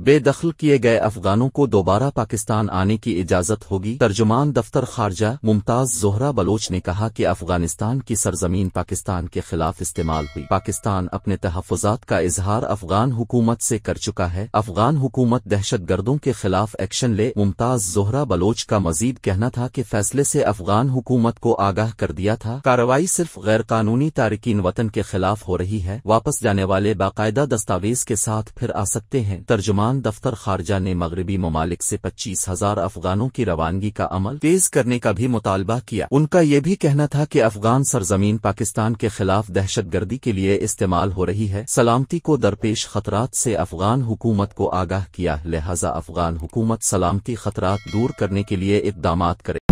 बेदखल किए गए अफगानों को दोबारा पाकिस्तान आने की इजाजत होगी तर्जुमान दफ्तर खारजा मुमताज जोहरा बलोच ने कहा कि अफगानिस्तान की सरजमीन पाकिस्तान के खिलाफ इस्तेमाल हुई पाकिस्तान अपने तहफात का इजहार अफगान हुकूमत से कर चुका है अफगान हुकूमत दहशतगर्दों के खिलाफ एक्शन ले मुमताज जोहरा बलोच का मजीद कहना था कि फैसले से अफगान हुकूमत को आगाह कर दिया था कार्रवाई सिर्फ गैर कानूनी तारकिन वतन के खिलाफ हो रही है वापस जाने वाले बाकायदा दस्तावेज के साथ फिर आ सकते हैं तर्जुमान सामान दफ्तर खारजा ने मगरबी ममालिक से पच्चीस हजार अफगानों की रवानगी का अमल तेज करने का भी मुतालबा किया उनका ये भी कहना था कि अफगान सरजमीन पाकिस्तान के खिलाफ दहशतगर्दी के लिए इस्तेमाल हो रही है सलामती को दरपेश खतरा से अफगान हुकूमत को आगाह किया लिहाजा अफगान हुकूमत सलामती खतरा दूर करने के लिए इकदाम करे